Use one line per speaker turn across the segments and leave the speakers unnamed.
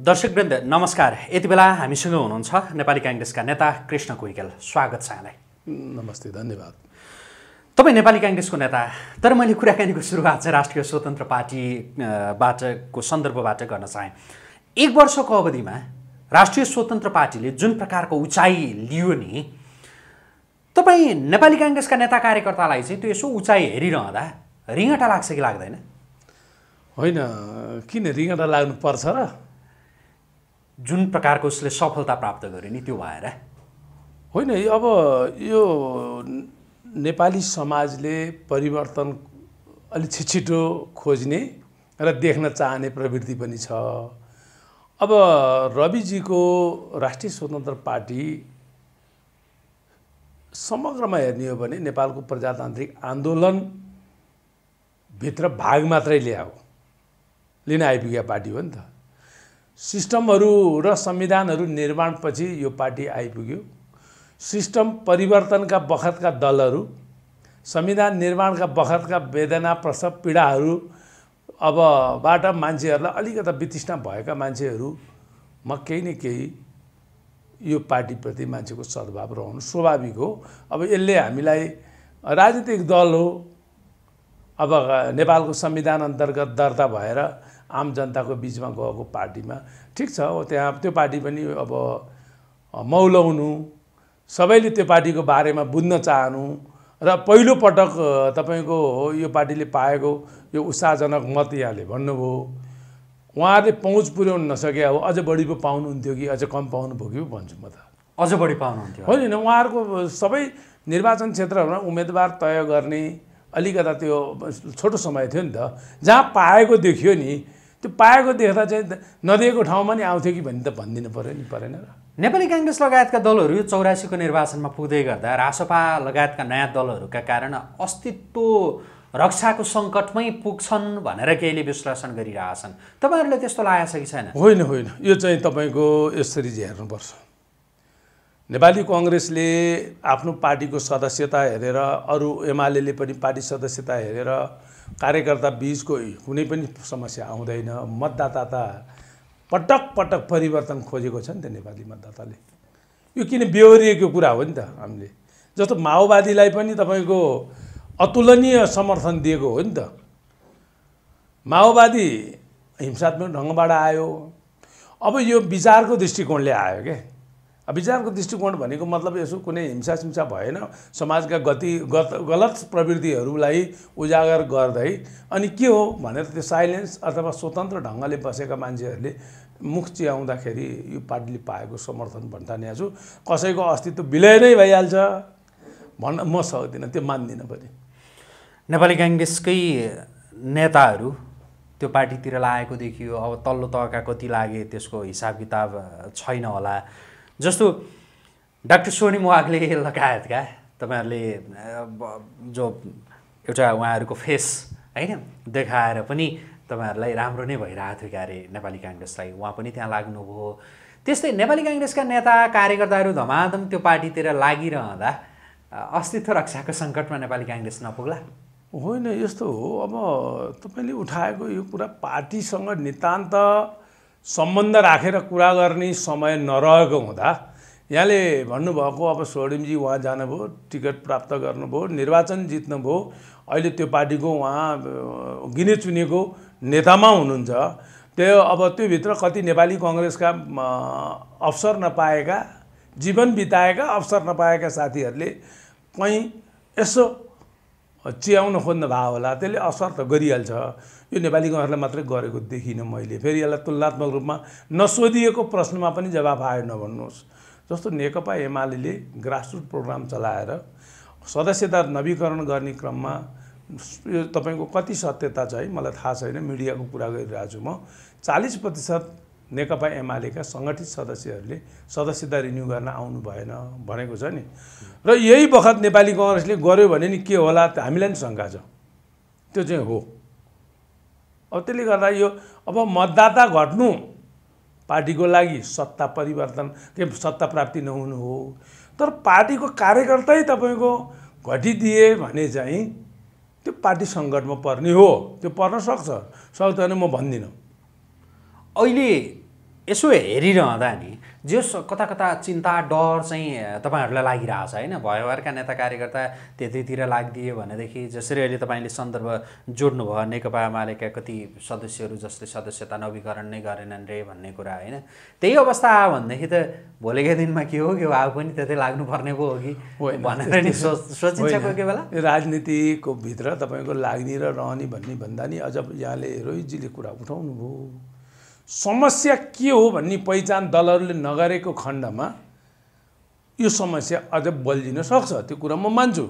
दर्शकवृन्द नमस्कार यति बेला हामीसँग हुनुहुन्छ नेपाली काङ्ग्रेसका नेता कृष्ण कोइकेल स्वागत छ यहाँलाई नमस्ते धन्यवाद तपाईँ नेपाली काङ्ग्रेसको नेता तर मैले कुराकानीको सुरुवात चाहिँ राष्ट्रिय स्वतन्त्र पार्टीबाटको सन्दर्भबाट गर्न चाहेँ एक वर्षको अवधिमा राष्ट्रिय स्वतन्त्र पार्टीले जुन प्रकारको उचाइ लियो नि तपाईँ नेपाली काङ्ग्रेसका नेता कार्यकर्तालाई चाहिँ त्यो यसो उचाइ हेरिरहँदा रिङटा लाग्छ कि लाग्दैन होइन किन रिङटा लाग्नुपर्छ र जुन प्रकारको उसले सफलता प्राप्त गर्यो नि त्यो भएर होइन अब
यो नेपाली समाजले परिवर्तन अलिक छिटो खोज्ने र देख्न चाहने प्रवृत्ति पनि छ अब रविजीको राष्ट्रिय स्वतन्त्र पार्टी समग्रमा हेर्ने हो भने नेपालको प्रजातान्त्रिक आन्दोलनभित्र भाग मात्रै ल्याऊ लिन आइपुगेका पार्टी हो नि त सिस्टमहरू र संविधानहरू निर्माणपछि यो पार्टी आइपुग्यो सिस्टम परिवर्तनका बखतका दलहरू संविधान निर्माणका बखतका वेदना प्रसव पीडाहरू अबबाट मान्छेहरूलाई अलिकता वितृष्णा भएका मान्छेहरूमा केही न केही यो पार्टीप्रति मान्छेको सद्भाव रहनु स्वाभाविक हो अब यसले हामीलाई राजनीतिक दल हो अब नेपालको संविधान अन्तर्गत दर्ता भएर आम जनताको बिचमा गएको पार्टीमा ठिक छ अब त्यहाँ त्यो पार्टी पनि अब मौलाउनु सबैले त्यो पार्टीको बारेमा बुझ्न चाहनु र पहिलोपटक तपाईँको हो यो पार्टीले पाएको यो उत्साहजनक मत यहाँले भन्नुभयो उहाँहरूले पहुँच पुर्याउनु नसके अब अझ बढी पो पाउनुहुन्थ्यो कि अझ कम पाउनुभयो कि भन्छु म त
अझ बढी पाउनुहुन्थ्यो होइन
उहाँहरूको सबै निर्वाचन क्षेत्रहरूमा उम्मेदवार तय गर्ने अलिकता त्यो छोटो समय थियो नि त जहाँ पाएको देखियो नि त्यो पाएको देख्दा चाहिँ नदिएको ठाउँमा
नि आउँथ्यो कि भन्ने त भनिदिनु पऱ्यो नि परेन र नेपाली काङ्ग्रेस लगायतका दलहरू यो चौरासीको निर्वाचनमा पुग्दै गर्दा रासोपा लगायतका नयाँ दलहरूका कारण अस्तित्व रक्षाको सङ्कटमै पुग्छन् भनेर केहीले विश्लेषण गरिरहेछन् तपाईँहरूले त्यस्तो लागेको छ कि छैन होइन होइन
यो चाहिँ तपाईँको यसरी हेर्नुपर्छ नेपाली कङ्ग्रेसले आफ्नो पार्टीको सदस्यता हेरेर अरू एमाले पनि पार्टी सदस्यता हेरेर कार्यकर्ता बिचको कुनै पनि समस्या आउँदैन मतदाता त पटक पटक परिवर्तन खोजेको छ नि त नेपाली मतदाताले यो किन बेहोरिएको कुरा हो नि त हामीले जस्तो माओवादीलाई पनि तपाईँको अतुलनीय समर्थन दिएको हो नि त माओवादी हिंसात्मक ढङ्गबाट आयो अब यो विचारको दृष्टिकोणले आयो क्या विचारको दृष्टिकोण भनेको मतलब यसो कुनै हिंसा सिंसा भएन समाजका गति गत गलत प्रवृत्तिहरूलाई उजागर गर्दै अनि के हो भनेर त्यो साइलेन्स अथवा स्वतन्त्र ढङ्गले बसेका मान्छेहरूले मुख चियाउँदाखेरि यो पार्टीले पाएको समर्थन भन्टानेको छु कसैको अस्तित्व विलय नै भइहाल्छ
भन्न म सक्दिनँ त्यो मान्दिनँ पनि नेपाली काङ्ग्रेसकै नेताहरू त्यो पार्टीतिर लागेको देखियो अब तल्लो तहका कति लागे त्यसको हिसाब किताब छैन होला जस्तो डाक्टर सोनी मोवागले लगायतका तपाईँहरूले जो एउटा उहाँहरूको फेस होइन देखाएर पनि तपाईँहरूलाई राम्रो नै भइरहेको थियो क्यारे नेपाली काङ्ग्रेसलाई उहाँ पनि त्यहाँ लाग्नुभयो त्यस्तै नेपाली काङ्ग्रेसका नेता कार्यकर्ताहरू धमाधम त्यो पार्टीतिर लागिरहँदा अस्तित्व रक्षाको सङ्कटमा नेपाली काङ्ग्रेस नपुग्ला होइन यस्तो हो
अब तपाईँले उठाएको यो कुरा पार्टीसँग नितान्त सम्बन्ध राखेर कुरा गर्ने समय नरहेको हुँदा यहाँले भन्नुभएको अब स्वर्णिमजी उहाँ जानुभयो टिकट प्राप्त गर्नुभयो निर्वाचन जित्नुभयो अहिले त्यो पार्टीको उहाँ गिने चुनेको नेतामा हुनुहुन्छ त्यो अब त्योभित्र कति नेपाली कङ्ग्रेसका अवसर नपाएका जीवन बिताएका अवसर नपाएका साथीहरूले कहीँ यसो च्याउन खोज्नु भएको होला त्यसले असर त गरिहाल्छ यो नेपाली गाउँहरूलाई मात्रै गरेको देखिनँ मैले फेरि यसलाई तुलनात्मक रूपमा नसोधिएको प्रश्नमा पनि जवाफ आयो नभन्नुहोस् जस्तो नेकपा एमाले ग्रासरुट प्रोग्राम चलाएर सदस्यता नवीकरण गर्ने क्रममा यो तपाईँको कति सत्यता छ है मलाई थाहा छैन मिडियाको कुरा गरिरहेको छु म चालिस प्रतिशत नेकपा एमालेका सङ्गठित सदस्यहरूले सदस्यता रिन्यू गर्न आउनु भएन भनेको छ नि र यही बखत नेपाली कङ्ग्रेसले गर्यो भने नि के होला हामीलाई नि शङ्का छ त्यो चाहिँ हो अब त्यसले गर्दा यो अब मतदाता घट्नु पार्टीको लागि सत्ता परिवर्तन के सत्ता प्राप्ति नहुनु हो तर पार्टीको कार्यकर्तै तपाईँको घटिदिए भने चाहिँ त्यो पार्टी सङ्कटमा पर्ने
हो त्यो पर्न सक्छ सक्दैन म भन्दिनँ अहिले यसो हेरिरहँदा नि जो कता कता चिन्ता डर चाहिँ तपाईँहरूलाई लागिरहेछ होइन भयवारका नेता कार्यकर्ता त्यतैतिर लागिदियो भनेदेखि जसरी अहिले तपाईँले सन्दर्भ जोड्नुभयो नेकपा मालेका कति सदस्यहरू जसले सदस्यता नवीकरण नै गरेनन् रे भन्ने कुरा होइन त्यही अवस्था आयो भनेदेखि त भोलिकै दिनमा के हो कि अब पनि त्यतै लाग्नुपर्ने पो हो कि भनेर नि सोच सोचिन्छ कोही कोही बेला राजनीतिको भित्र तपाईँको लाग्ने र रहने
भन्ने भन्दा नि अझ यहाँले रोहितजीले कुरा उठाउनु भयो समस्या के हो भन्ने पहिचान दलहरूले नगरेको खण्डमा यो समस्या अझ बल्झिन सक्छ त्यो कुरा म मान्छु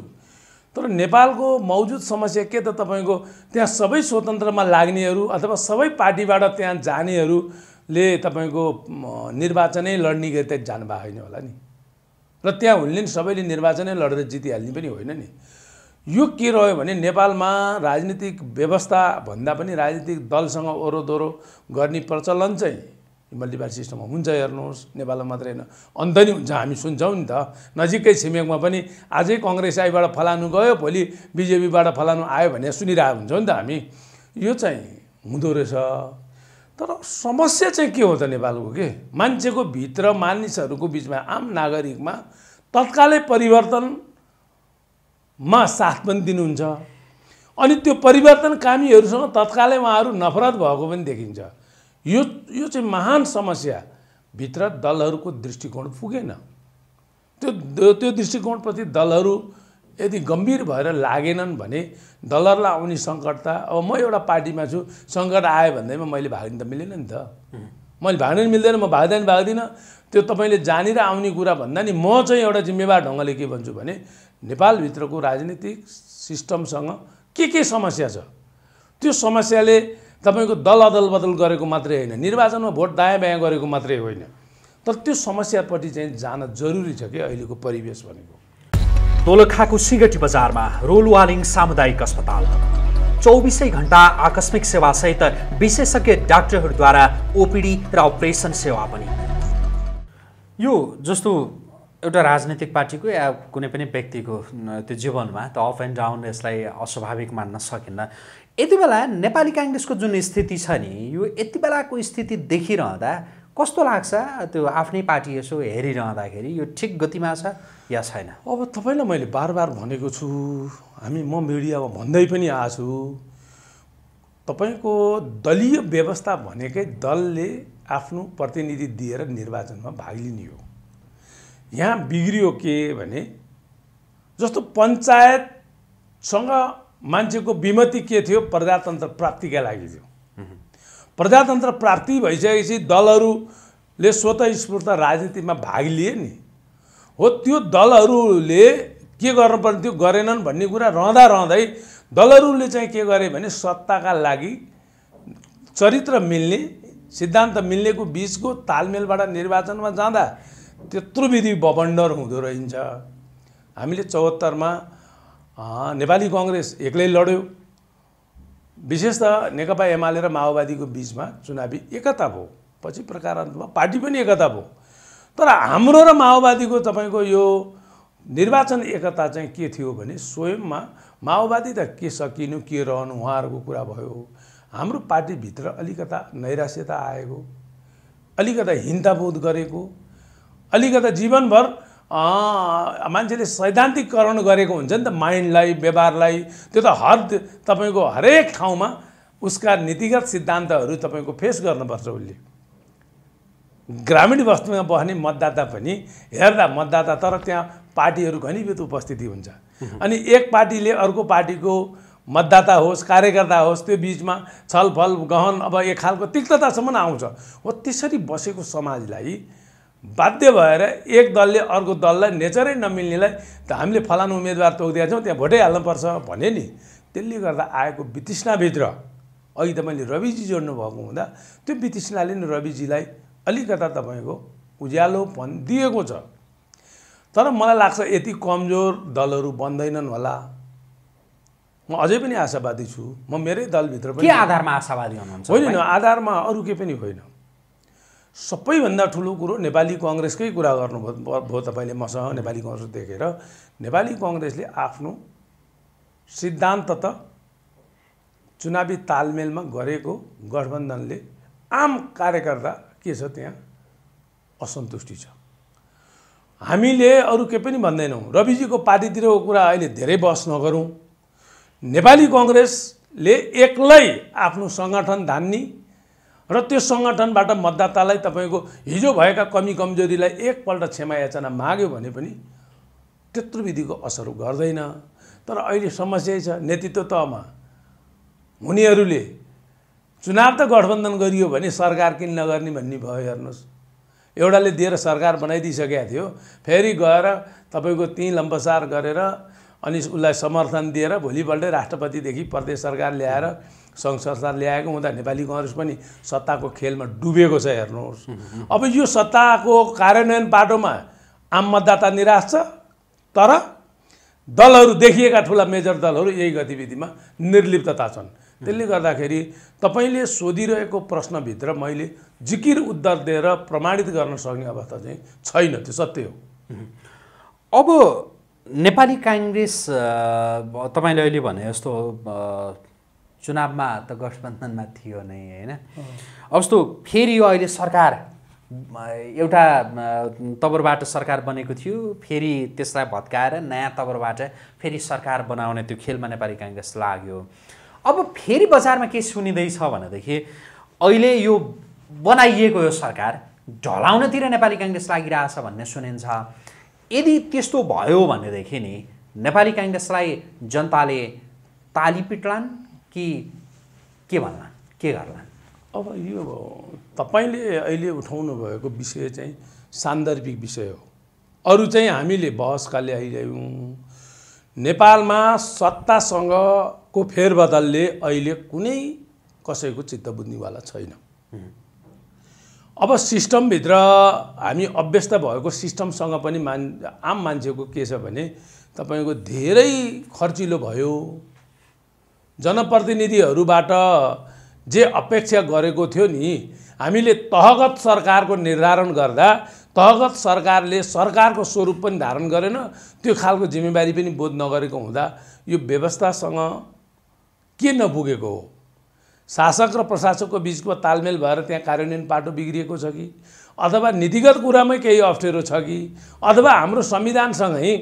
तर नेपालको मौजुद समस्या के त तपाईँको त्यहाँ सबै स्वतन्त्रमा लाग्नेहरू अथवा सबै पार्टीबाट त्यहाँ जानेहरूले तपाईँको निर्वाचनै लड्ने गरी त्यहाँ जानुभएको होइन होला नि र त्यहाँ हुनले सबैले निर्वाचनै लडेर जितिहाल्ने पनि होइन नि यो के रह्यो भने नेपालमा राजनीतिक व्यवस्था भन्दा पनि राजनीतिक दलसँग दोहोरो गर्ने प्रचलन चाहिँ मल्टी सिस्टममा हुन्छ हेर्नुहोस् नेपालमा मात्रै होइन अन्त नि हुन्छ हामी सुन्छौँ नि त नजिकै छिमेकमा पनि आजै कङ्ग्रेस आईबाट फलानु गयो भोलि बिजेपीबाट फलानु आयो भने सुनिरहेको हुन्छौँ नि त हामी यो चाहिँ हुँदो रहेछ तर समस्या चाहिँ के हो त नेपालको के मान्छेको भित्र मानिसहरूको बिचमा आम नागरिकमा तत्कालै परिवर्तन मा साथ पनि दिनुहुन्छ अनि त्यो परिवर्तनकामीहरूसँग तत्कालै उहाँहरू नफरत भएको पनि देखिन्छ यो यो चाहिँ महान समस्या भित्र दलहरूको दृष्टिकोण पुगेन त्यो त्यो दृष्टिकोणप्रति दलहरू यदि गम्भीर भएर लागेनन् भने दलहरूलाई आउने सङ्कटता अब म एउटा पार्टीमा छु सङ्कट आयो भन्दैमा मैले भाग्न त मिलेन नि त मैले भाग्न मिल्दैन म भाग्दैन भाग्दिनँ त्यो तपाईँले जानेर आउने कुरा भन्दा नि म चाहिँ एउटा जिम्मेवार ढङ्गले के भन्छु भने नेपालभित्रको राजनीतिक सिस्टमसँग के के समस्या छ त्यो समस्याले तपाईँको दल अदल बदल गरेको मात्रै होइन निर्वाचनमा भोट दायाँ बायाँ गरेको मात्रै होइन तर त्यो समस्यापट्टि चाहिँ जान जरुरी छ कि अहिलेको परिवेश भनेको
दोलखाको सिगटी बजारमा रोल वालिङ सामुदायिक अस्पताल चौबिसै घन्टा आकस्मिक सेवासहित विशेषज्ञ डाक्टरहरूद्वारा ओपिडी र अपरेसन सेवा पनि यो जस्तो एउटा राजनैतिक पार्टीको या कुनै पनि व्यक्तिको त्यो जीवनमा त अप एन्ड डाउन यसलाई अस्वाभाविक मान्न सकिन्न यति बेला नेपाली काङ्ग्रेसको जुन स्थिति छ नि यो यति बेलाको स्थिति देखिरहँदा कस्तो लाग्छ त्यो आफ्नै पार्टी यसो हेरिरहँदाखेरि यो ठिक गतिमा छ या छैन अब तपाईँलाई मैले बार बार भनेको छु हामी म मिडियामा भन्दै पनि आएको छु
तपाईँको दलीय व्यवस्था भनेकै दलले आफ्नो प्रतिनिधि दिएर निर्वाचनमा भाग लिने हो यहाँ बिग्रियो के भने जस्तो पञ्चायतसँग मान्छेको विमति के थियो प्रजातन्त्र प्राप्तिका लागि थियो प्रजातन्त्र प्राप्ति भइसकेपछि दलहरूले स्फूर्त राजनीतिमा भाग लिए नि हो त्यो दलहरूले के गर्नुपर्ने थियो गरेनन् भन्ने कुरा रहँदा रहँदै दलहरूले चाहिँ के गरे भने सत्ताका लागि चरित्र मिल्ने सिद्धान्त मिल्नेको बिचको तालमेलबाट निर्वाचनमा जाँदा त्यत्रो विधि बबन्डर हुँदो रहन्छ हामीले चौहत्तरमा नेपाली कङ्ग्रेस एक्लै लड्यो विशेष त नेकपा एमाले र माओवादीको बिचमा चुनावी एकता भयो पछि प्रकारान्तमा पार्टी पनि एकता भयो तर हाम्रो र माओवादीको तपाईँको यो निर्वाचन एकता चाहिँ के थियो भने स्वयंमा माओवादी त के सकिनु के रहनु उहाँहरूको कुरा भयो हाम्रो पार्टीभित्र अलिकता नैराश्यता आएको अलिकता हिन्ताबोध गरेको अलिकता जीवनभर मान्छेले सैद्धान्तिकरण गरेको हुन्छ नि त माइन्डलाई व्यवहारलाई त्यो त हर तपाईँको हरेक ठाउँमा उसका नीतिगत सिद्धान्तहरू तपाईँको फेस गर्नुपर्छ उसले ग्रामीण वस्तुमा बस्ने मतदाता पनि हेर्दा मतदाता तर त्यहाँ पार्टीहरू घनीभूत उपस्थिति हुन्छ अनि एक पार्टीले अर्को पार्टीको मतदाता होस् कार्यकर्ता होस् त्यो बिचमा छलफल गहन अब एक खालको तिक्ततासम्म आउँछ हो त्यसरी बसेको समाजलाई बाध्य भएर एक दलले अर्को दललाई नेचरै नमिल्नेलाई त हामीले फलानु उम्मेदवार तोकिदिएका छौँ त्यहाँ भोटै हाल्नुपर्छ भने नि त्यसले गर्दा आएको वितृष्णाभित्र अघि तपाईँले रविजी जोड्नु भएको हुँदा त्यो वितृष्णाले नि रविजीलाई अलिकता तपाईँको उज्यालोपन दिएको छ तर मलाई लाग्छ यति कमजोर दलहरू बन्दैनन् होला म अझै पनि आशावादी छु म मेरै दलभित्र पनि आधारमा
आशावादी हुनुहुन्छ
होइन आधारमा अरू केही पनि होइन सबैभन्दा ठुलो कुरो नेपाली कङ्ग्रेसकै कुरा गर्नुभयो भयो तपाईँले मसँग नेपाली कङ्ग्रेस देखेर नेपाली कङ्ग्रेसले आफ्नो सिद्धान्त त चुनावी तालमेलमा गरेको गठबन्धनले आम कार्यकर्ता के छ त्यहाँ असन्तुष्टि छ हामीले अरू केही पनि भन्दैनौँ रविजीको पार्टीतिरको कुरा अहिले धेरै बहस नगरौँ नेपाली कङ्ग्रेसले एक्लै आफ्नो सङ्गठन धान्ने र त्यो सङ्गठनबाट मतदातालाई तपाईँको हिजो भएका कमी कमजोरीलाई एकपल्ट क्षमा याचना माग्यो भने पनि त्यत्रो विधिको असर गर्दैन तर अहिले समस्या छ नेतृत्व तहमा हुनेहरूले चुनाव त गठबन्धन गरियो भने सरकार किन नगर्ने भन्ने भयो हेर्नुहोस् एउटाले दिएर सरकार बनाइदिइसकेको थियो फेरि गएर तपाईँको त्यहीँ लम्बसार गरेर अनि उसलाई समर्थन दिएर भोलिपल्टै राष्ट्रपतिदेखि प्रदेश सरकार ल्याएर सङ्घ संस्था ल्याएको हुँदा नेपाली कङ्ग्रेस पनि सत्ताको खेलमा डुबेको छ हेर्नुहोस् अब यो सत्ताको कार्यान्वयन बाटोमा आम मतदाता निराश छ तर दलहरू देखिएका ठुला मेजर दलहरू यही गतिविधिमा निर्लिप्तता छन् त्यसले गर्दाखेरि तपाईँले सोधिरहेको प्रश्नभित्र मैले जिकिर उत्तर दिएर प्रमाणित गर्न सक्ने अवस्था चाहिँ
छैन त्यो सत्य हो अब नेपाली काङ्ग्रेस तपाईँले अहिले भने जस्तो चुनावमा त गठबन्धनमा थियो नै होइन
अब
जस्तो फेरि यो अहिले सरकार एउटा तबरबाट सरकार बनेको थियो फेरि त्यसलाई भत्काएर नयाँ तबरबाट फेरि सरकार बनाउने त्यो खेलमा नेपाली काङ्ग्रेस लाग्यो अब फेरि बजारमा के सुनिँदैछ भनेदेखि अहिले यो बनाइएको यो सरकार ढलाउनतिर नेपाली काङ्ग्रेस लागिरहेछ भन्ने सुनिन्छ यदि त्यस्तो भयो भनेदेखि नि नेपाली काङ्ग्रेसलाई जनताले ताली पिट्लान् कि के भन्लान् के गर्लान् अब यो तपाईँले अहिले उठाउनु
भएको विषय चाहिँ सान्दर्भिक विषय हो अरू चाहिँ हामीले बहसका ल्याइरह्यौँ नेपालमा सत्तासँग को फेरबदलले अहिले कुनै कसैको चित्त बुझ्नेवाला छैन अब सिस्टमभित्र हामी अभ्यस्त भएको सिस्टमसँग पनि मान आम मान्छेको के छ भने तपाईँको धेरै खर्चिलो भयो जनप्रतिनिधिहरूबाट जे अपेक्षा गरेको थियो नि हामीले तहगत सरकारको निर्धारण गर्दा तहगत सरकारले सरकारको स्वरूप पनि धारण गरेन त्यो खालको जिम्मेवारी पनि बोध नगरेको हुँदा यो व्यवस्थासँग के नपुगेको हो शासक र प्रशासकको बिचको तालमेल भएर त्यहाँ कार्यान्वयन पाटो बिग्रिएको छ कि अथवा नीतिगत कुरामै केही अप्ठ्यारो छ कि अथवा हाम्रो संविधानसँगै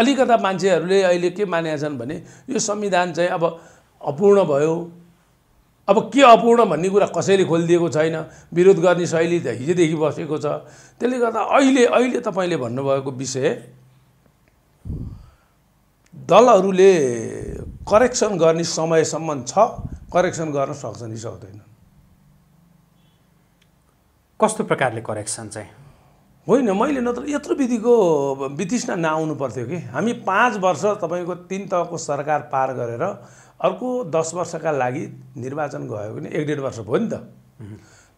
अलिकता मान्छेहरूले अहिले के मानेका छन् भने यो संविधान चाहिँ अब अपूर्ण भयो अब के अपूर्ण भन्ने कुरा कसैले खोलिदिएको छैन विरोध गर्ने शैली त हिजोदेखि बसेको छ त्यसले गर्दा अहिले अहिले तपाईँले भन्नुभएको विषय दलहरूले करेक्सन गर्ने समयसम्म छ करेक्सन गर्न सक्छ नि सक्दैन कस्तो प्रकारले करेक्सन चाहिँ होइन मैले नत्र यत्रो विधिको वितृष्णा नआउनु पर्थ्यो कि हामी पाँच वर्ष तपाईँको तिन तहको सरकार पार गरेर अर्को दस वर्षका लागि निर्वाचन गयो भने एक डेढ वर्ष भयो नि त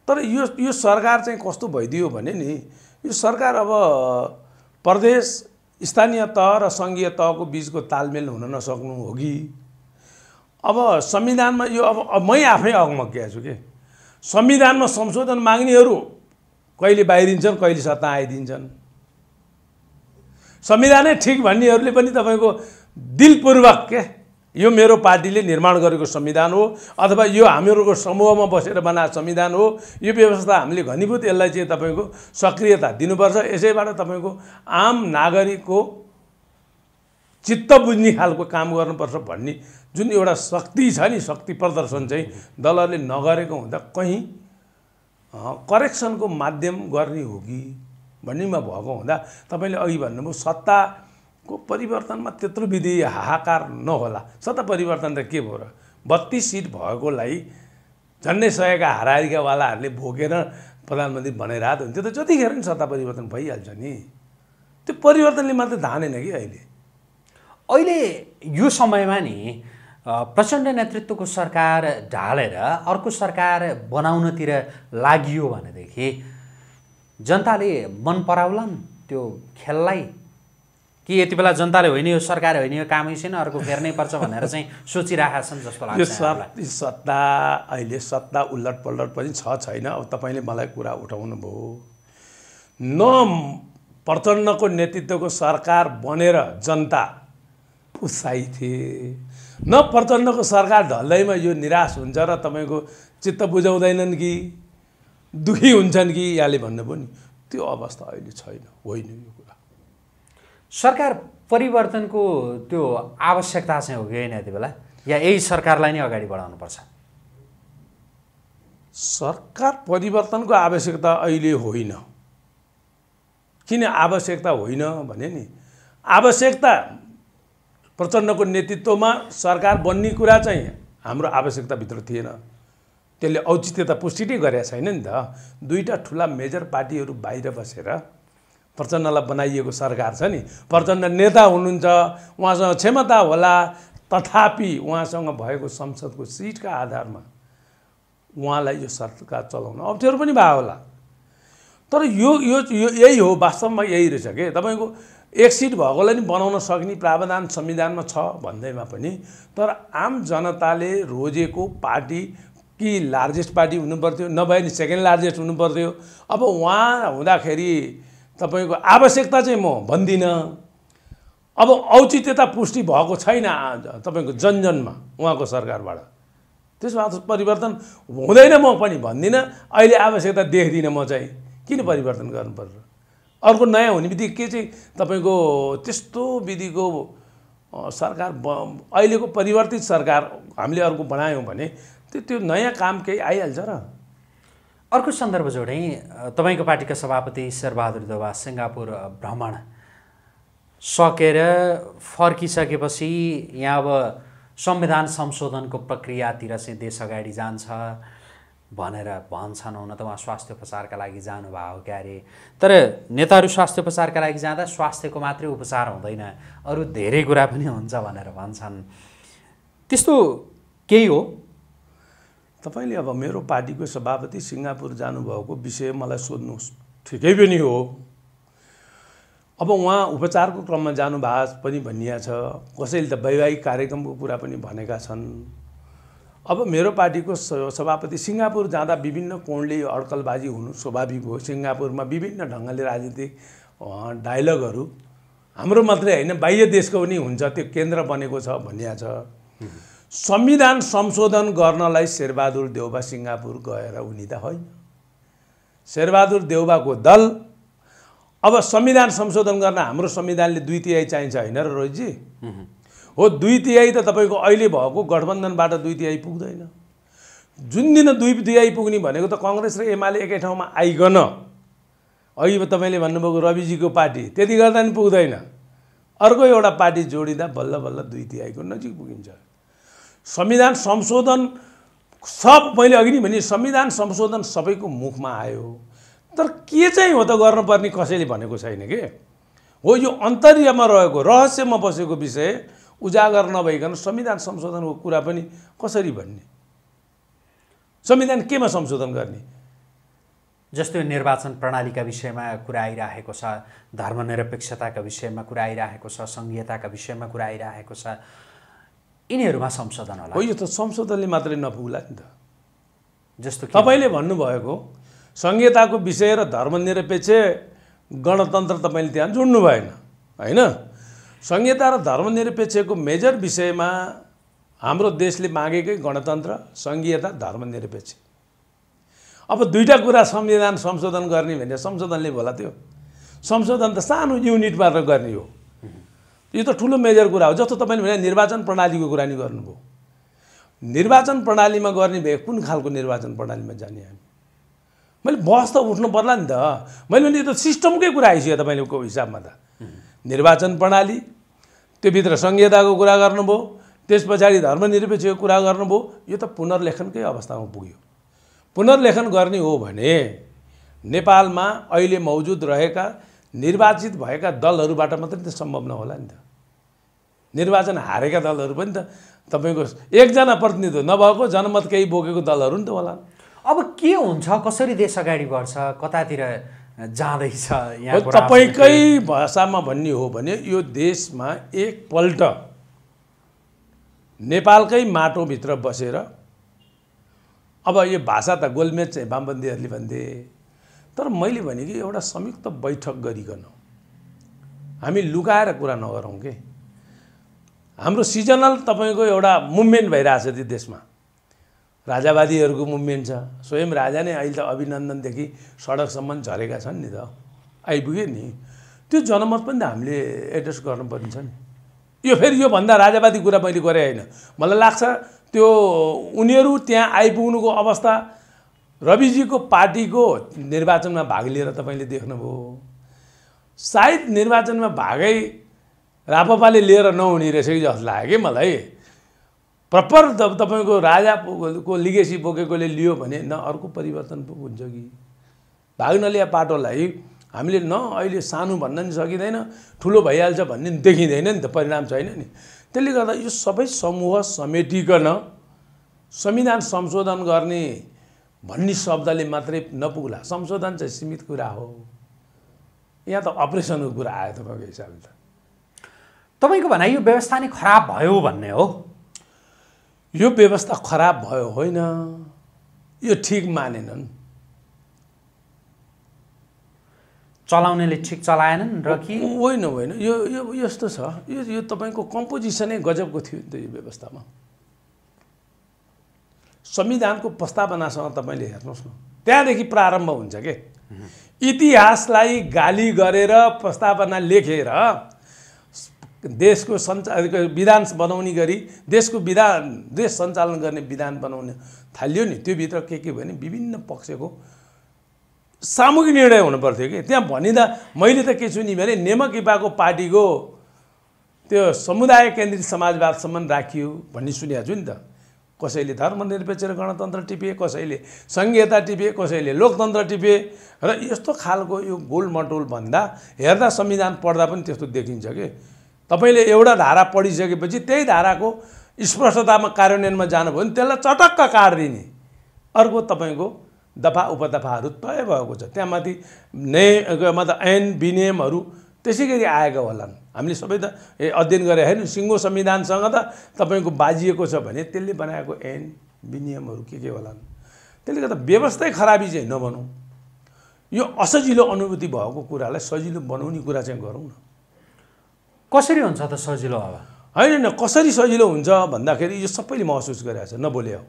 तर यो यो सरकार चाहिँ कस्तो भइदियो भने नि यो सरकार अब प्रदेश स्थानीय तह र सङ्घीय तहको बिचको तालमेल हुन नसक्नु हो कि अब संविधानमा यो अब मै आफै अगमग्या छु कि संविधानमा संशोधन माग्नेहरू कहिले बाहिरिन्छन् कहिले सत्ता आइदिन्छन् संविधानै ठिक भन्नेहरूले पनि तपाईँको दिलपूर्वक के यो मेरो पार्टीले निर्माण गरेको संविधान हो अथवा यो हामीहरूको समूहमा बसेर बनाएको संविधान हो यो व्यवस्था हामीले घनीभूत यसलाई चाहिँ तपाईँको सक्रियता दिनुपर्छ यसैबाट तपाईँको आम नागरिकको चित्त बुझ्ने खालको काम गर्नुपर्छ भन्ने जुन एउटा शक्ति छ नि शक्ति प्रदर्शन चाहिँ दलहरूले नगरेको हुँदा कहीँ करेक्सनको माध्यम गर्ने हो कि भन्नेमा भएको हुँदा तपाईँले अघि भन्नुभयो सत्ता को परिवर्तनमा त्यत्रो विधि हाहाकार नहोला सत्ता परिवर्तन त के भयो र बत्तिस सिट भएकोलाई झन्डै सयका हारिकावालाहरूले भोगेर प्रधानमन्त्री बनाइरहेको हुन्थ्यो त जतिखेर पनि सत्ता परिवर्तन भइहाल्छ नि त्यो परिवर्तनले मात्र धानेन कि अहिले
अहिले यो समयमा नि प्रचण्ड नेतृत्वको सरकार ढालेर अर्को सरकार बनाउनतिर लागियो भनेदेखि जनताले मन पराउलान् त्यो खेललाई कि यति बेला जनताले होइन यो सरकार होइन यो कामै छैन अर्को फेर्नै पर्छ भनेर चाहिँ सोचिरहेका छन् जस्तो लाग्छ
सत्ता अहिले सत्ता उल्लट पल्लट पनि छ छैन अब तपाईँले मलाई कुरा उठाउनु भयो न प्रचण्डको नेतृत्वको सरकार बनेर जनता उत्साहित थिए न प्रचण्डको सरकार ढल्दैमा यो निराश हुन्छ र तपाईँको चित्त बुझाउँदैनन् कि दुखी हुन्छन् कि यहाँले भन्नुभयो नि त्यो अवस्था अहिले छैन होइन यो
सरकार परिवर्तनको त्यो आवश्यकता चाहिँ हो कि होइन यति बेला या यही सरकारलाई नै अगाडि पर्छ
सरकार परिवर्तनको आवश्यकता अहिले होइन किन आवश्यकता होइन भने नि आवश्यकता प्रचण्डको नेतृत्वमा सरकार बन्ने कुरा चाहिँ हाम्रो आवश्यकताभित्र थिएन त्यसले औचित्यता पुष्टि नै गरेका छैन नि त दुईवटा ठुला मेजर पार्टीहरू बाहिर बसेर प्रचण्डलाई बनाइएको सरकार छ नि प्रचण्ड नेता हुनुहुन्छ उहाँसँग क्षमता होला तथापि उहाँसँग भएको संसदको सिटका आधारमा उहाँलाई यो सरकार चलाउन अप्ठ्यारो पनि भयो होला तर यो यो यही हो वास्तवमा यही रहेछ के तपाईँको एक सिट भएकोलाई नि बनाउन सक्ने प्रावधान संविधानमा छ भन्दैमा पनि तर आम जनताले रोजेको पार्टी कि लार्जेस्ट पार्टी हुनुपर्थ्यो नभए नि सेकेन्ड लार्जेस्ट हुनुपर्थ्यो अब उहाँ हुँदाखेरि तपाईँको आवश्यकता चाहिँ म भन्दिनँ अब औचित्यता पुष्टि भएको छैन तपाईँको जनजनमा उहाँको सरकारबाट त्यसमा परिवर्तन हुँदैन म पनि भन्दिनँ अहिले आवश्यकता देख्दिनँ म चाहिँ किन परिवर्तन गर्नुपर्छ अर्को नयाँ हुने बित्तिकै के चाहिँ तपाईँको त्यस्तो विधिको सरकार ब अहिलेको परिवर्तित सरकार हामीले अर्को बनायौँ भने
त्यो त्यो नयाँ काम केही आइहाल्छ र अर्को सन्दर्भ जोडै तपाईँको पार्टीका सभापति शेरबहादुर दवा सिङ्गापुर भ्रमण सकेर फर्किसकेपछि यहाँ अब संविधान संशोधनको प्रक्रियातिर चाहिँ देश अगाडि जान्छ भनेर भन्छन् हुन त उहाँ स्वास्थ्य उपचारका लागि जानुभयो क्या अरे तर नेताहरू स्वास्थ्य उपचारका लागि जाँदा स्वास्थ्यको मात्रै उपचार हुँदैन अरू धेरै कुरा पनि हुन्छ भनेर भन्छन् त्यस्तो केही हो
तपाईँले अब मेरो पार्टीको सभापति सिङ्गापुर जानुभएको विषय मलाई सोध्नुहोस् ठिकै पनि हो अब उहाँ उपचारको क्रममा जानुभएको पनि भनिया छ कसैले त वैवाहिक कार्यक्रमको कुरा पनि भनेका छन् अब मेरो पार्टीको सभापति सिङ्गापुर जाँदा विभिन्न कोणले अड्कलबाजी हुनु स्वाभाविक हो सिङ्गापुरमा विभिन्न ढङ्गले राजनीतिक डायलगहरू हाम्रो मात्रै होइन बाह्य देशको पनि हुन्छ त्यो केन्द्र बनेको छ भनिया छ संविधान संशोधन गर्नलाई शेरबहादुर देउबा सिङ्गापुर गएर उनी त होइन शेरबहादुर देउबाको दल अब संविधान संशोधन गर्न हाम्रो संविधानले दुई तिहाई चाहिन्छ होइन र रोहितजी हो दुई तिहाई त तपाईँको अहिले भएको गठबन्धनबाट दुई तिहाई पुग्दैन जुन दिन दुई तिहाई पुग्ने भनेको त कङ्ग्रेस र एमाले एकै ठाउँमा आइकन अघि तपाईँले भन्नुभएको रविजीको पार्टी त्यति गर्दा नि पुग्दैन अर्को एउटा पार्टी जोडिँदा बल्ल बल्ल दुई तिहाईको नजिक पुगिन्छ संविधान संशोधन सब मैले अघि नै भने संविधान संशोधन सबैको मुखमा आयो तर के चाहिँ हो त गर्नुपर्ने कसैले भनेको छैन कि हो यो अन्तर्यमा रहेको रहस्यमा बसेको विषय उजागर नभइकन संविधान संशोधनको कुरा पनि कसरी भन्ने संविधान केमा संशोधन गर्ने
जस्तो निर्वाचन प्रणालीका विषयमा कुरा आइरहेको छ धर्मनिरपेक्षताका विषयमा कुरा आइरहेको छ सङ्घीयताका विषयमा कुरा आइरहेको छ यिनीहरूमा संशोधन होला हो यो
त संशोधनले मात्रै नपुग्ला नि त जस्तो तपाईँले भन्नुभएको संहिताको विषय र धर्मनिरपेक्ष गणतन्त्र तपाईँले त्यहाँ जोड्नु भएन होइन संहिता र धर्मनिरपेक्षको मेजर विषयमा हाम्रो देशले मागेकै गणतन्त्र सङ्घीयता धर्मनिरपेक्ष अब दुईवटा कुरा संविधान संशोधन गर्ने भने संशोधनले होला त्यो संशोधन त सानो युनिट मात्र गर्ने हो यो त ठुलो मेजर कुरा हो जस्तो तपाईँले भने निर्वाचन प्रणालीको कुरा नि गर्नुभयो निर्वाचन प्रणालीमा गर्ने भए कुन खालको निर्वाचन प्रणालीमा जाने हामी मैले बस त उठ्नु पर्ला नि त मैले भने यो त सिस्टमकै कुरा आइसक्यो तपाईँको हिसाबमा त निर्वाचन प्रणाली त्योभित्र संहिताको कुरा गर्नुभयो त्यस पछाडि धर्मनिरपेक्षको कुरा गर्नुभयो यो त पुनर्लेखनकै अवस्थामा पुग्यो पुनर्लेखन गर्ने हो भने नेपालमा अहिले मौजुद रहेका निर्वाचित भएका दलहरूबाट मात्रै त सम्भव नहोला नि त निर्वाचन हारेका दलहरू पनि त तपाईँको एकजना प्रतिनिधि नभएको जनमत केही बोकेको दलहरू नि त होला
अब के हुन्छ कसरी देश अगाडि बढ्छ कतातिर जाँदैछ तपाईँकै
भाषामा भन्ने हो भने यो देशमा एकपल्ट नेपालकै माटोभित्र बसेर अब यो भाषा त गोलमेच वामबन्दीहरूले भन्थे तर मैले भने कि एउटा संयुक्त बैठक गरिकन हामी लुकाएर कुरा नगरौँ कि हाम्रो सिजनल तपाईँको एउटा मुभमेन्ट भइरहेछ त्यो देशमा राजावादीहरूको मुभमेन्ट छ स्वयं राजा नै अहिले त अभिनन्दनदेखि सडकसम्म झरेका छन् नि त आइपुग्यो नि त्यो जनमत पनि त हामीले एड्रेस गर्नुपर्ने छ नि यो फेरि योभन्दा राजावादी कुरा मैले गरेँ होइन मलाई लाग्छ त्यो उनीहरू त्यहाँ आइपुग्नुको अवस्था रविजीको पार्टीको निर्वाचनमा भाग लिएर तपाईँले देख्नुभयो सायद निर्वाचनमा भागै रापपाले लिएर नहुने रहेछ कि जस्तो लाग्यो कि मलाई प्रपर तपाईँको राजाको लिगेसी बोकेकोले लियो भने न अर्को परिवर्तन पो हुन्छ कि भाग्नले या पाटोलाई हामीले न अहिले सानो भन्न नि सकिँदैन ठुलो भइहाल्छ भन्ने नि देखिँदैन नि त परिणाम छैन नि त्यसले गर्दा यो सबै समूह समेटिकन संविधान संशोधन गर्ने भन्ने शब्दले मात्रै नपुग्ला संशोधन चाहिँ सीमित कुरा हो यहाँ त अपरेसनको कुरा आयो तपाईँको हिसाबले त तपाईँको भनाइ यो व्यवस्था नै खराब भयो भन्ने हो यो व्यवस्था खराब भयो होइन यो ठिक मानेनन् चलाउनेले ठिक चलाएनन् र कि होइन होइन यो यो यस्तो छ यो यो तपाईँको कम्पोजिसनै गजबको थियो नि त यो व्यवस्थामा संविधानको प्रस्तावनासँग तपाईँले हेर्नुहोस् न त्यहाँदेखि प्रारम्भ हुन्छ के इतिहासलाई गाली गरेर प्रस्तावना लेखेर देशको सञ्चा विधान बनाउने गरी देशको विधान देश सञ्चालन गर्ने विधान बनाउन थालियो नि त्योभित्र के के भयो भने विभिन्न पक्षको सामूहिक निर्णय हुनुपर्थ्यो कि त्यहाँ भनिँदा मैले त के सुने भने इपाको पार्टीको त्यो समुदाय केन्द्रित समाजवादसम्म राखियो भन्ने सुनेको छु नि त कसैले धर्मनिरपेक्ष गणतन्त्र टिपे कसैले सङ्घीयता टिपे कसैले लोकतन्त्र टिपे र यस्तो खालको यो गोलमटोल भन्दा हेर्दा संविधान पढ्दा पनि त्यस्तो देखिन्छ कि तपाईँले एउटा धारा पढिसकेपछि त्यही धाराको स्पष्टतामा कार्यान्वयनमा जानुभयो भने त्यसलाई चटक्क दिने अर्को तपाईँको दफा उपदफाहरू तय भएको छ त्यहाँमाथि ने मतलब ऐन विनियमहरू त्यसै गरी आएका होलान् हामीले सबै त अध्ययन गरे होइन सिङ्गो संविधानसँग त तपाईँको बाजिएको छ भने त्यसले बनाएको ऐन विनियमहरू के के होलान् त्यसले गर्दा व्यवस्थै खराबी चाहिँ नभनौँ यो असजिलो अनुभूति भएको कुरालाई सजिलो बनाउने कुरा चाहिँ गरौँ न कसरी हुन्छ त सजिलो अब होइन होइन कसरी सजिलो हुन्छ भन्दाखेरि यो सबैले महसुस गरिरहेको छ नबोले हो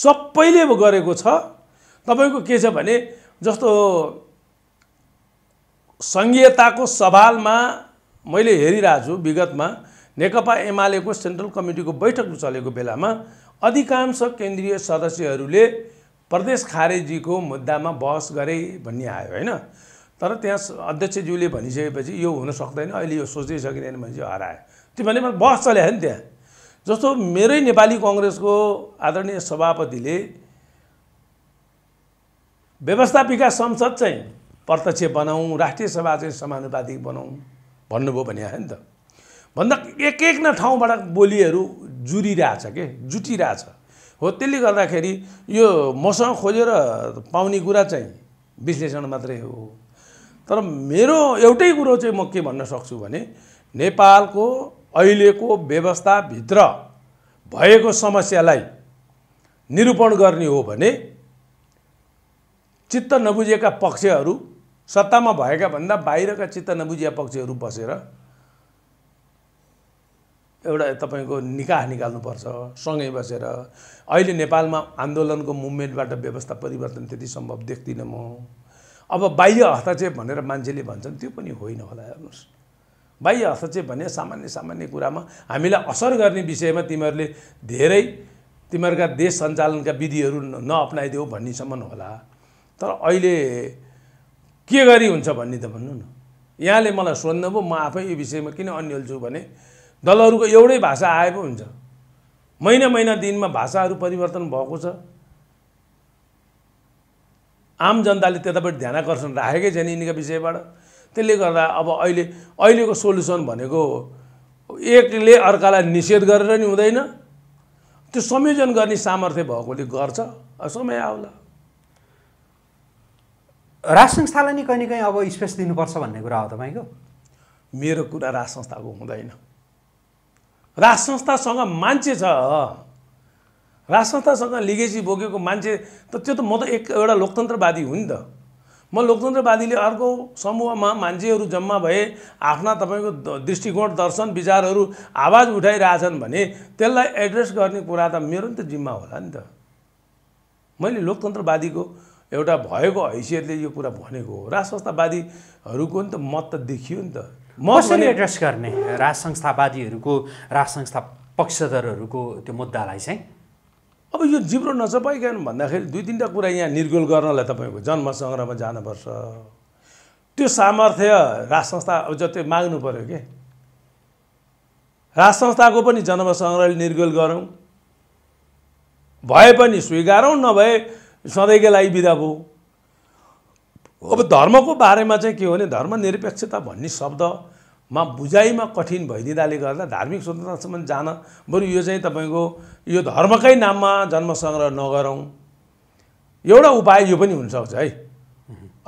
सबैले अब गरेको छ तपाईँको के छ भने जस्तो सङ्घीयताको सवालमा मैले हेरिरहेको छु विगतमा नेकपा एमालेको सेन्ट्रल कमिटीको बैठक चलेको बेलामा अधिकांश केन्द्रीय सदस्यहरूले प्रदेश खारेजीको मुद्दामा बहस गरे भन्ने आयो होइन तर त्यहाँ अध्यक्षज्यूले भनिसकेपछि यो हुन सक्दैन अहिले यो सोच्दै सकिँदैन भने चाहिँ हरायो त्यो भने बहस चल्यो नि त्यहाँ जस्तो मेरै नेपाली कङ्ग्रेसको आदरणीय सभापतिले व्यवस्थापिका संसद चाहिँ प्रत्यक्ष बनाऊ राष्ट्रिय सभा चाहिँ समानुपातिक बनाऊ भन्नुभयो भने आयो नि त भन्दा एक एक न ठाउँबाट बोलीहरू जुरिरहेछ के जुटिरहेछ हो त्यसले गर्दाखेरि यो मसँग खोजेर पाउने कुरा चाहिँ विश्लेषण मात्रै हो तर मेरो एउटै कुरो चाहिँ म के भन्न सक्छु भने नेपालको अहिलेको व्यवस्थाभित्र भएको समस्यालाई निरूपण गर्ने हो भने चित्त नबुझेका पक्षहरू सत्तामा भएका भन्दा बाहिरका चित्त नबुझेका पक्षहरू बसेर एउटा तपाईँको निकाह निकाल्नुपर्छ सँगै बसेर अहिले नेपालमा आन्दोलनको मुभमेन्टबाट व्यवस्था परिवर्तन त्यति सम्भव देख्दिनँ म अब बाह्य हस्तक्षेप भनेर मान्छेले भन्छन् त्यो पनि होइन होला हेर्नुहोस् बाह्य हस्तक्षेप भने सामान्य सामान्य कुरामा हामीलाई असर गर्ने विषयमा तिमीहरूले धेरै तिमीहरूका देश सञ्चालनका विधिहरू नअप्नाइदेऊ भन्नेसम्म होला तर अहिले के गरी हुन्छ भन्ने त भन्नु न यहाँले मलाई सोध्नुभयो म आफै यो विषयमा किन अन्यल्छु भने दलहरूको एउटै भाषा आए पो हुन्छ महिना महिना दिनमा भाषाहरू परिवर्तन भएको छ आम जनताले त्यतापट्टि ध्यान आकर्षण राखेकै छैन यिनीका विषयबाट त्यसले गर्दा अब अहिले अहिलेको सोल्युसन भनेको एकले अर्कालाई निषेध गरेर नि हुँदैन त्यो संयोजन गर्ने सामर्थ्य भएकोले गर्छ समय आउला राज संस्थालाई नि कहीँ कहीँ अब स्पेस दिनुपर्छ भन्ने कुरा हो तपाईँको मेरो कुरा राज संस्थाको हुँदैन राज संस्थासँग मान्छे छ संस्थासँग लिगेसी बोकेको मान्छे त त्यो त म त एक एउटा लोकतन्त्रवादी हुँ नि त म लोकतन्त्रवादीले अर्को समूहमा मान्छेहरू जम्मा भए आफ्ना तपाईँको दृष्टिकोण दर्शन विचारहरू आवाज उठाइरहेछन् भने त्यसलाई एड्रेस गर्ने कुरा त मेरो नि त जिम्मा होला नि त मैले लोकतन्त्रवादीको एउटा भएको हैसियतले यो कुरा
भनेको हो राज संस्थावादीहरूको नि त मत त देखियो नि त म एड्रेस गर्ने राज संस्थावादीहरूको राज संस्था पक्षधरहरूको त्यो मुद्दालाई चाहिँ
अब यो जिब्रो नचपाइकन भन्दाखेरि दुई तिनवटा कुरा यहाँ निर्गोल गर्नलाई तपाईँको जन्म सङ्ग्रहमा जानुपर्छ त्यो सामर्थ्य राज संस्था अब जति माग्नु पऱ्यो के राज संस्थाको पनि जन्म सङ्ग्रहले निर्गोल गरौँ भए पनि स्वीकारौँ नभए सधैँकै लागि बिदा भयो अब धर्मको बारेमा चाहिँ के हो भने धर्मनिरपेक्षता भन्ने शब्द मा बुझाइमा कठिन भइदिँदाले गर्दा धार्मिक स्वतन्त्रतासम्म जान बरु यो चाहिँ तपाईँको यो धर्मकै नाममा जन्मसङ्ग्रह नगरौँ एउटा उपाय यो पनि हुनसक्छ है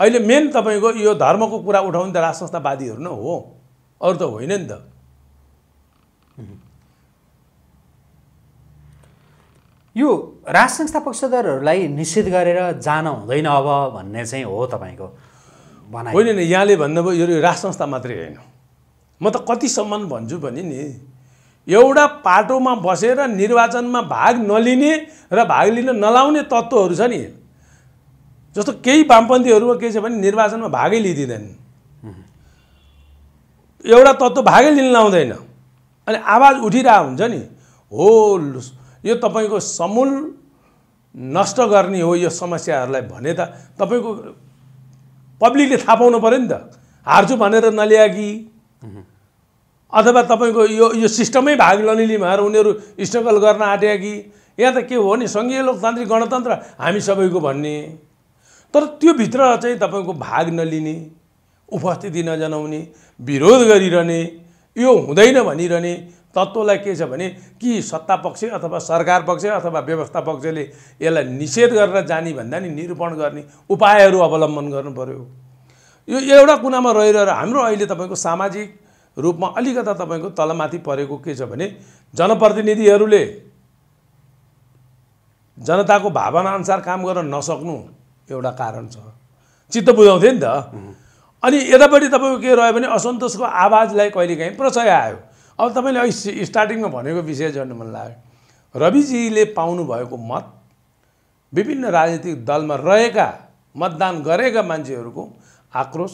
अहिले मेन तपाईँको यो धर्मको कुरा उठाउने त राज संस्थावादीहरू नै हो अरू त होइन नि त
यो राज संस्था पक्षधरहरूलाई निषेध गरेर जान हुँदैन अब भन्ने चाहिँ हो तपाईँको होइन यहाँले भन्नुभयो यो राज संस्था मात्रै होइन म त कतिसम्म
भन्छु भने नि एउटा पाटोमा बसेर निर्वाचनमा भाग नलिने र भाग लिन नलाउने तत्त्वहरू छ नि जस्तो केही वामपन्थीहरूमा के छ भने निर्वाचनमा भागै लिइदिँदैन एउटा तत्त्व भागै लिन लाउँदैन अनि आवाज उठिरहेको हुन्छ नि हो यो तपाईँको समूल नष्ट गर्ने हो यो समस्याहरूलाई भने त तपाईँको पब्लिकले थाहा पाउनु पऱ्यो नि त हार्छु भनेर नल्याए कि अथवा तपाईँको यो यो सिस्टमै भाग नलिने भएर उनीहरू स्ट्रगल गर्न आँट्या कि यहाँ त के हो नि सङ्घीय लोकतान्त्रिक गणतन्त्र हामी सबैको भन्ने तर त्यो भित्र चाहिँ तपाईँको भाग नलिने उपस्थिति नजनाउने विरोध गरिरहने यो हुँदैन भनिरहने तत्त्वलाई के छ भने कि सत्ता पक्ष अथवा सरकार पक्ष अथवा व्यवस्था पक्षले यसलाई निषेध गरेर जाने भन्दा नि निरूपण गर्ने उपायहरू अवलम्बन गर्नु पऱ्यो यो एउटा कुनामा रहिरहेर हाम्रो अहिले तपाईँको सामाजिक रूपमा अलिकता तपाईँको तलमाथि परेको के छ भने जनप्रतिनिधिहरूले जनताको भावनाअनुसार काम गर्न नसक्नु एउटा कारण छ चित्त बुझाउँथ्यो नि त अनि यतापट्टि तपाईँको के रह्यो भने असन्तोषको आवाजलाई कहिलेकाहीँ प्रचय आयो अब तपाईँले अहिले स्टार्टिङमा भनेको विषय जान्नु मन लाग्यो रविजीले पाउनुभएको मत विभिन्न राजनीतिक दलमा रहेका मतदान गरेका मान्छेहरूको आक्रोश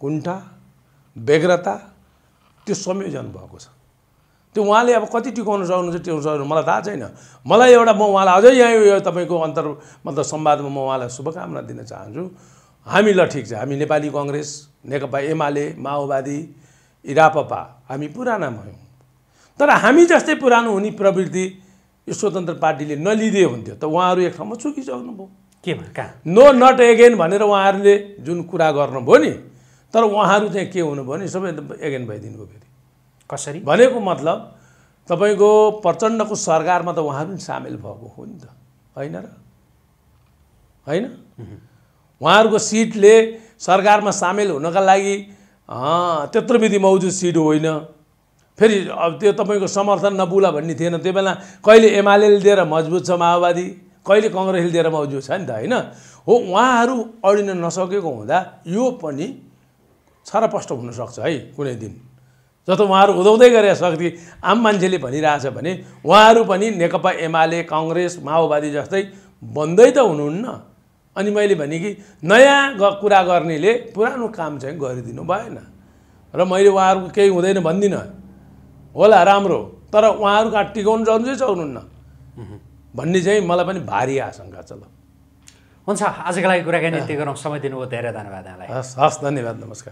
कुण्ठा व्यग्रता त्यो संयोजन भएको छ त्यो उहाँले अब कति टिकाउनु सक्नुहुन्छ टिकाउनु सक्नु मलाई थाहा छैन मलाई एउटा म उहाँलाई अझै यहाँ यो तपाईँको अन्तर मतलब संवादमा म उहाँलाई शुभकामना दिन चाहन्छु हामी ल ठिक छ हामी नेपाली कङ्ग्रेस नेकपा एमाले माओवादी इरापपा हामी पुराना भयौँ तर हामी जस्तै पुरानो हुने प्रवृत्ति यो स्वतन्त्र पार्टीले नलिदिए हुन्थ्यो त उहाँहरू एक ठाउँमा चुकिसक्नुभयो के कहाँ नो नट एगेन भनेर उहाँहरूले जुन कुरा गर्नुभयो नि तर उहाँहरू चाहिँ के हुनुभयो नि सबै एगेन भइदिनु भयो फेरि कसरी भनेको मतलब तपाईँको प्रचण्डको सरकारमा त उहाँहरू पनि सामेल भएको हो नि त होइन र होइन उहाँहरूको सिटले सरकारमा सामेल हुनका लागि त्यत्रो विधि मौजुद सिट होइन फेरि अब त्यो तपाईँको समर्थन नबुला भन्ने थिएन त्यो बेला कहिले एमाले दिएर मजबुत छ माओवादी कहिले कङ्ग्रेसले दिएर मौजु छ नि त होइन हो उहाँहरू अडिन नसकेको हुँदा यो पनि छरपष्ट हुनसक्छ है कुनै दिन जस्तो उहाँहरू उदाउँदै गरेर शक्ति आम मान्छेले भनिरहेछ भने उहाँहरू पनि नेकपा एमाले कङ्ग्रेस माओवादी जस्तै बन्दै त हुनुहुन्न अनि मैले भने कि नयाँ कुरा गर्नेले पुरानो काम चाहिँ गरिदिनु भएन र मैले उहाँहरूको केही हुँदैन भन्दिनँ होला राम्रो तर उहाँहरू कहाँ टिकाउनु जरुरी चाहिँ हुनुहुन्न भन्ने
चाहिँ मलाई पनि भारी आशङ्का छ ल हुन्छ आजको लागि कुराकानी यति गरौँ समय दिनुभयो धेरै धन्यवाद यहाँलाई
हस् हस् धन्यवाद नमस्कार